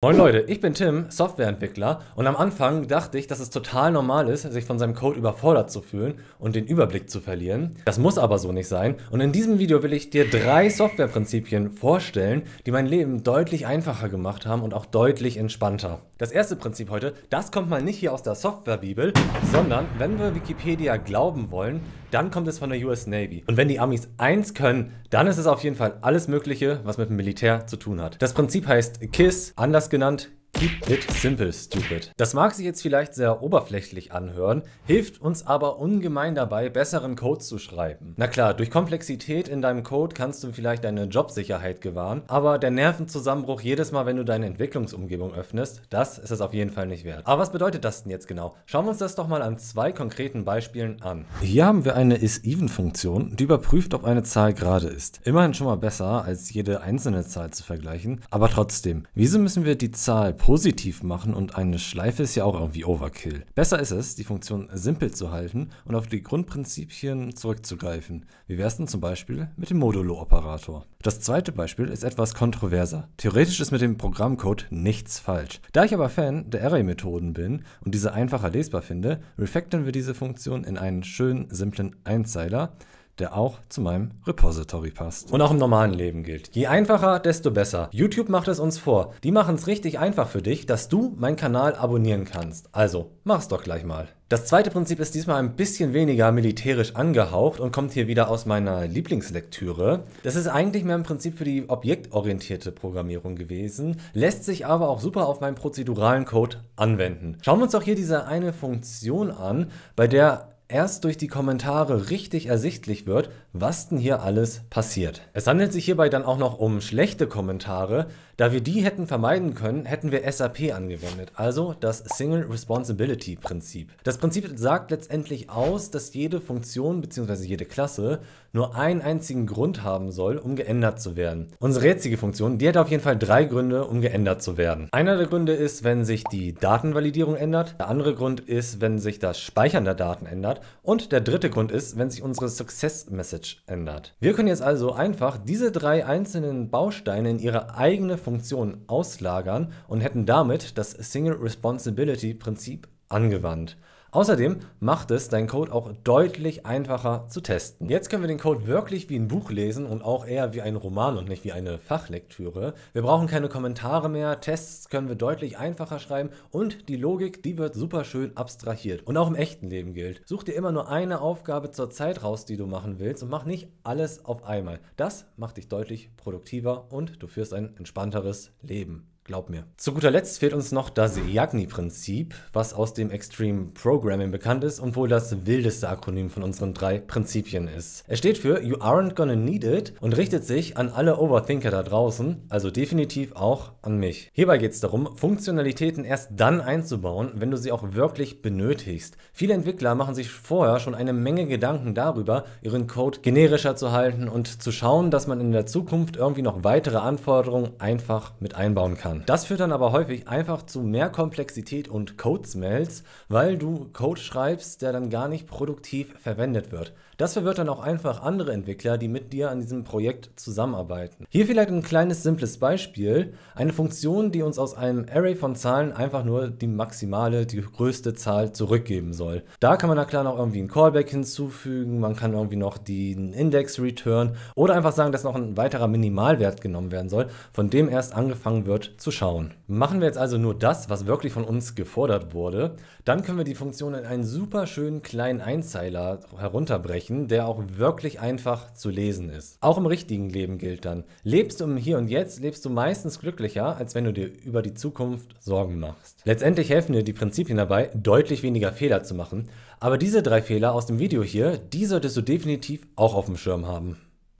Moin Leute, ich bin Tim, Softwareentwickler und am Anfang dachte ich, dass es total normal ist, sich von seinem Code überfordert zu fühlen und den Überblick zu verlieren. Das muss aber so nicht sein und in diesem Video will ich dir drei Softwareprinzipien vorstellen, die mein Leben deutlich einfacher gemacht haben und auch deutlich entspannter. Das erste Prinzip heute, das kommt mal nicht hier aus der Softwarebibel, sondern wenn wir Wikipedia glauben wollen, dann kommt es von der US Navy. Und wenn die Amis eins können, dann ist es auf jeden Fall alles Mögliche, was mit dem Militär zu tun hat. Das Prinzip heißt KISS, anders genannt, Keep it simple, stupid. Das mag sich jetzt vielleicht sehr oberflächlich anhören, hilft uns aber ungemein dabei, besseren Code zu schreiben. Na klar, durch Komplexität in deinem Code kannst du vielleicht deine Jobsicherheit gewahren, aber der Nervenzusammenbruch jedes Mal, wenn du deine Entwicklungsumgebung öffnest, das ist es auf jeden Fall nicht wert. Aber was bedeutet das denn jetzt genau? Schauen wir uns das doch mal an zwei konkreten Beispielen an. Hier haben wir eine iseven funktion die überprüft, ob eine Zahl gerade ist. Immerhin schon mal besser, als jede einzelne Zahl zu vergleichen, aber trotzdem, wieso müssen wir die Zahl positiv machen und eine Schleife ist ja auch irgendwie Overkill. Besser ist es, die Funktion simpel zu halten und auf die Grundprinzipien zurückzugreifen. Wie wär's denn zum Beispiel mit dem Modulo-Operator? Das zweite Beispiel ist etwas kontroverser. Theoretisch ist mit dem Programmcode nichts falsch. Da ich aber Fan der Array-Methoden bin und diese einfacher lesbar finde, refactoren wir diese Funktion in einen schönen, simplen Einzeiler, der auch zu meinem Repository passt. Und auch im normalen Leben gilt. Je einfacher, desto besser. YouTube macht es uns vor. Die machen es richtig einfach für dich, dass du meinen Kanal abonnieren kannst. Also, mach's doch gleich mal. Das zweite Prinzip ist diesmal ein bisschen weniger militärisch angehaucht und kommt hier wieder aus meiner Lieblingslektüre. Das ist eigentlich mehr ein Prinzip für die objektorientierte Programmierung gewesen, lässt sich aber auch super auf meinen prozeduralen Code anwenden. Schauen wir uns doch hier diese eine Funktion an, bei der erst durch die Kommentare richtig ersichtlich wird, was denn hier alles passiert. Es handelt sich hierbei dann auch noch um schlechte Kommentare. Da wir die hätten vermeiden können, hätten wir SAP angewendet, also das Single Responsibility Prinzip. Das Prinzip sagt letztendlich aus, dass jede Funktion bzw. jede Klasse nur einen einzigen Grund haben soll, um geändert zu werden. Unsere jetzige Funktion, die hat auf jeden Fall drei Gründe, um geändert zu werden. Einer der Gründe ist, wenn sich die Datenvalidierung ändert. Der andere Grund ist, wenn sich das Speichern der Daten ändert. Und der dritte Grund ist, wenn sich unsere Success Message ändert. Wir können jetzt also einfach diese drei einzelnen Bausteine in ihre eigene Funktion auslagern und hätten damit das Single Responsibility Prinzip angewandt. Außerdem macht es deinen Code auch deutlich einfacher zu testen. Jetzt können wir den Code wirklich wie ein Buch lesen und auch eher wie einen Roman und nicht wie eine Fachlektüre. Wir brauchen keine Kommentare mehr, Tests können wir deutlich einfacher schreiben und die Logik, die wird super schön abstrahiert. Und auch im echten Leben gilt. Such dir immer nur eine Aufgabe zur Zeit raus, die du machen willst und mach nicht alles auf einmal. Das macht dich deutlich produktiver und du führst ein entspannteres Leben. Glaub mir. Zu guter Letzt fehlt uns noch das yagni prinzip was aus dem Extreme Programming bekannt ist und wohl das wildeste Akronym von unseren drei Prinzipien ist. Es steht für You aren't gonna need it und richtet sich an alle Overthinker da draußen, also definitiv auch an mich. Hierbei geht es darum, Funktionalitäten erst dann einzubauen, wenn du sie auch wirklich benötigst. Viele Entwickler machen sich vorher schon eine Menge Gedanken darüber, ihren Code generischer zu halten und zu schauen, dass man in der Zukunft irgendwie noch weitere Anforderungen einfach mit einbauen kann an. Das führt dann aber häufig einfach zu mehr Komplexität und Code-Smells, weil du Code schreibst, der dann gar nicht produktiv verwendet wird. Das verwirrt dann auch einfach andere Entwickler, die mit dir an diesem Projekt zusammenarbeiten. Hier vielleicht ein kleines simples Beispiel. Eine Funktion, die uns aus einem Array von Zahlen einfach nur die maximale, die größte Zahl zurückgeben soll. Da kann man da klar noch irgendwie ein Callback hinzufügen, man kann irgendwie noch den Index return oder einfach sagen, dass noch ein weiterer Minimalwert genommen werden soll, von dem erst angefangen wird zu zu schauen. Machen wir jetzt also nur das, was wirklich von uns gefordert wurde, dann können wir die Funktion in einen super schönen kleinen Einzeiler herunterbrechen, der auch wirklich einfach zu lesen ist. Auch im richtigen Leben gilt dann, lebst du im Hier und Jetzt, lebst du meistens glücklicher, als wenn du dir über die Zukunft Sorgen machst. Letztendlich helfen dir die Prinzipien dabei, deutlich weniger Fehler zu machen, aber diese drei Fehler aus dem Video hier, die solltest du definitiv auch auf dem Schirm haben.